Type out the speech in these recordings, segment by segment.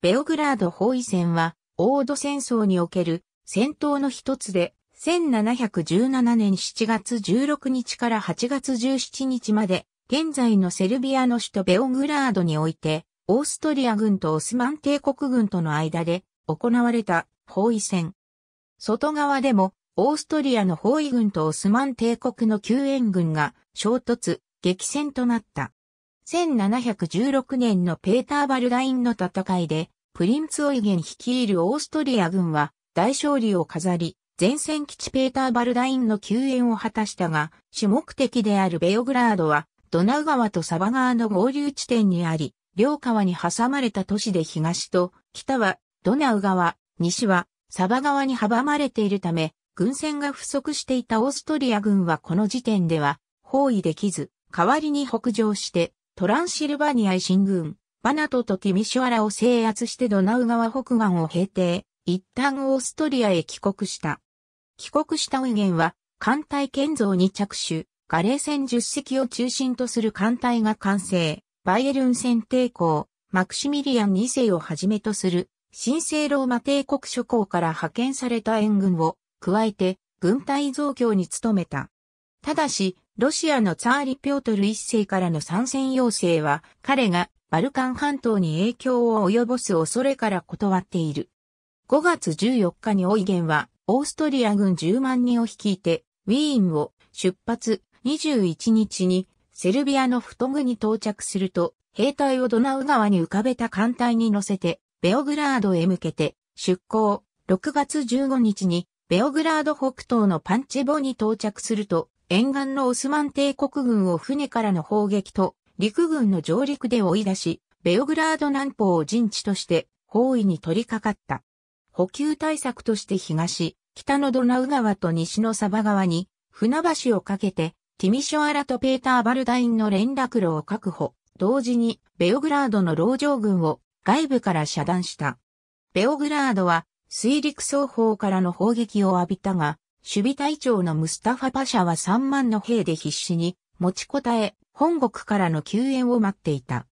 ベオグラード包囲戦は、オード戦争における戦闘の一つで、1717年7月16日から8月17日まで、現在のセルビアの首都ベオグラードにおいて、オーストリア軍とオスマン帝国軍との間で行われた包囲戦。外側でも、オーストリアの包囲軍とオスマン帝国の救援軍が衝突、激戦となった。1716年のペーター・バルダインの戦いで、プリンツ・オイゲン率いるオーストリア軍は大勝利を飾り、前線基地ペーター・バルダインの救援を果たしたが、主目的であるベオグラードは、ドナウ川とサバ川の合流地点にあり、両川に挟まれた都市で東と北はドナウ川、西はサバ川に阻まれているため、軍船が不足していたオーストリア軍はこの時点では包囲できず、代わりに北上してトランシルバニア新軍、バナトとティミシュアラを制圧してドナウ川北岸を平定、一旦オーストリアへ帰国した。帰国したウィゲンは、艦隊建造に着手、ガレー戦10隻を中心とする艦隊が完成、バイエルン戦抵抗、マクシミリアン2世をはじめとする、新生ローマ帝国諸侯から派遣された援軍を、加えて、軍隊増強に努めた。ただし、ロシアのツァーリ・ピョートル一世からの参戦要請は、彼がバルカン半島に影響を及ぼす恐れから断っている。5月14日にオイゲンは、オーストリア軍10万人を率いて、ウィーンを出発、21日に、セルビアのフトグに到着すると、兵隊をドナウ川に浮かべた艦隊に乗せて、ベオグラードへ向けて、出港、6月15日に、ベオグラード北東のパンチェボに到着すると、沿岸のオスマン帝国軍を船からの砲撃と陸軍の上陸で追い出し、ベオグラード南方を陣地として包囲に取り掛かった。補給対策として東、北のドナウ川と西のサバ川に船橋をかけてティミショアラとペーター・バルダインの連絡路を確保、同時にベオグラードの牢城軍を外部から遮断した。ベオグラードは水陸双方からの砲撃を浴びたが、守備隊長のムスタファパシャは3万の兵で必死に持ちこたえ、本国からの救援を待っていた。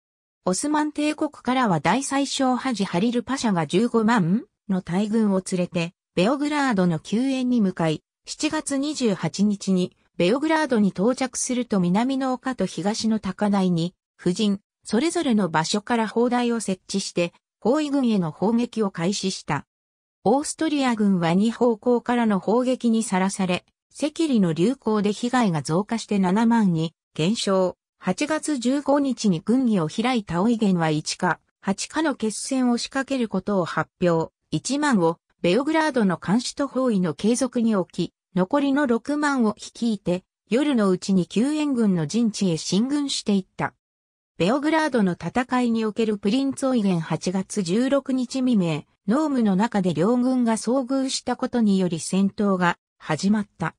オスマン帝国からは大宰相ハジ・ハリル・パシャが15万の大軍を連れて、ベオグラードの救援に向かい、7月28日にベオグラードに到着すると南の丘と東の高台に、夫人、それぞれの場所から砲台を設置して、包囲軍への砲撃を開始した。オーストリア軍は2方向からの砲撃にさらされ、赤痢の流行で被害が増加して7万に減少。8月15日に軍議を開いたオイゲンは1か8かの決戦を仕掛けることを発表。1万をベオグラードの監視と包囲の継続に置き、残りの6万を率いて、夜のうちに救援軍の陣地へ進軍していった。ベオグラードの戦いにおけるプリンツオイゲン8月16日未明、ノームの中で両軍が遭遇したことにより戦闘が始まった。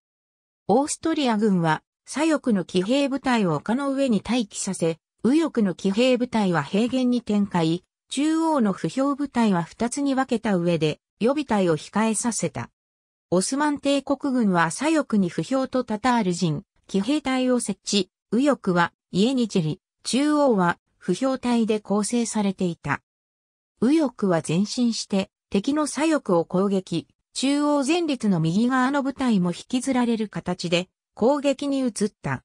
オーストリア軍は左翼の騎兵部隊を丘の上に待機させ、右翼の騎兵部隊は平原に展開、中央の不評部隊は2つに分けた上で予備隊を控えさせた。オスマン帝国軍は左翼に不評とタタール人、騎兵隊を設置、右翼は家に散り、中央は不評体で構成されていた。右翼は前進して敵の左翼を攻撃、中央前列の右側の部隊も引きずられる形で攻撃に移った。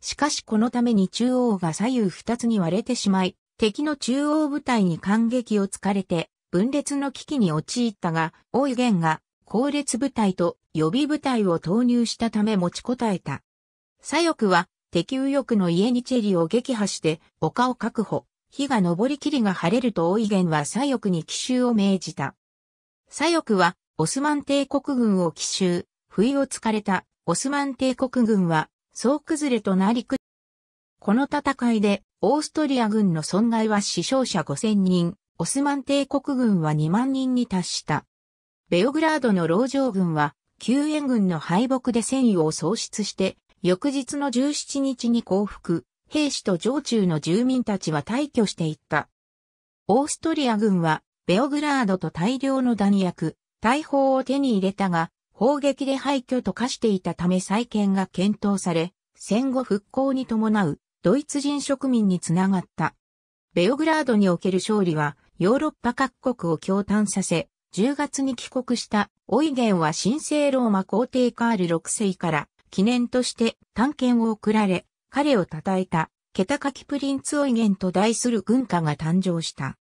しかしこのために中央が左右二つに割れてしまい、敵の中央部隊に感激を突かれて分裂の危機に陥ったが、大井源が後列部隊と予備部隊を投入したため持ちこたえた。左翼は敵右翼のイエニチェリを撃破して丘を確保。火が昇り霧が晴れると大イゲンは左翼に奇襲を命じた。左翼はオスマン帝国軍を奇襲、不意をつかれたオスマン帝国軍は総崩れとなりく。この戦いでオーストリア軍の損害は死傷者5000人、オスマン帝国軍は2万人に達した。ベオグラードの牢城軍は救援軍の敗北で戦意を喪失して翌日の17日に降伏、兵士と城中の住民たちは退去していった。オーストリア軍は、ベオグラードと大量の弾薬、大砲を手に入れたが、砲撃で廃墟と化していたため再建が検討され、戦後復興に伴うドイツ人植民につながった。ベオグラードにおける勝利はヨーロッパ各国を共嘆させ、10月に帰国したオイゲンは神聖ローマ皇帝カール6世から記念として探検を贈られ、彼を称えた、ケタカキプリンツオイゲンと題する軍歌が誕生した。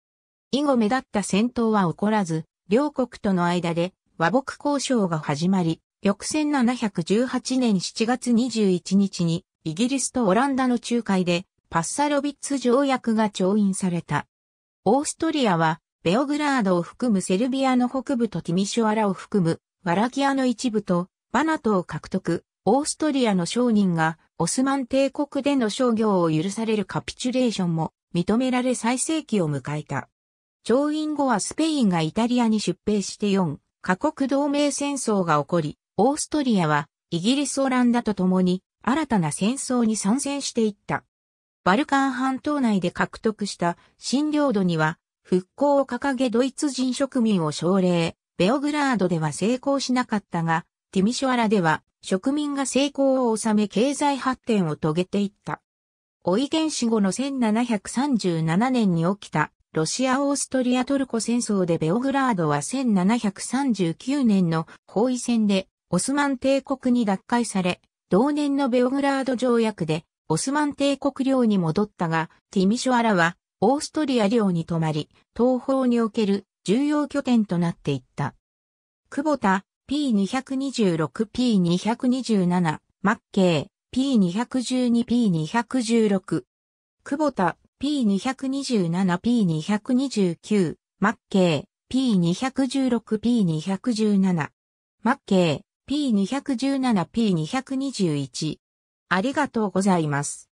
以後目立った戦闘は起こらず、両国との間で和睦交渉が始まり、翌1718年7月21日にイギリスとオランダの仲介でパッサロビッツ条約が調印された。オーストリアはベオグラードを含むセルビアの北部とティミショアラを含むワラキアの一部とバナトを獲得、オーストリアの商人がオスマン帝国での商業を許されるカピチュレーションも認められ最盛期を迎えた。調印後はスペインがイタリアに出兵して4カ国同盟戦争が起こり、オーストリアはイギリス・オランダと共に新たな戦争に参戦していった。バルカン半島内で獲得した新領土には復興を掲げドイツ人植民を奨励、ベオグラードでは成功しなかったが、ティミショアラでは植民が成功を収め経済発展を遂げていった。オイゲン死後の1737年に起きたロシア・オーストリア・トルコ戦争でベオグラードは1739年の包囲戦でオスマン帝国に奪回され、同年のベオグラード条約でオスマン帝国領に戻ったが、ティミショアラはオーストリア領に泊まり、東方における重要拠点となっていった。久保田 P226、P227、マッケー、P212、P216。久保田、P227、P229、マッケー、P216、P217。マッケー、P217、P221。ありがとうございます。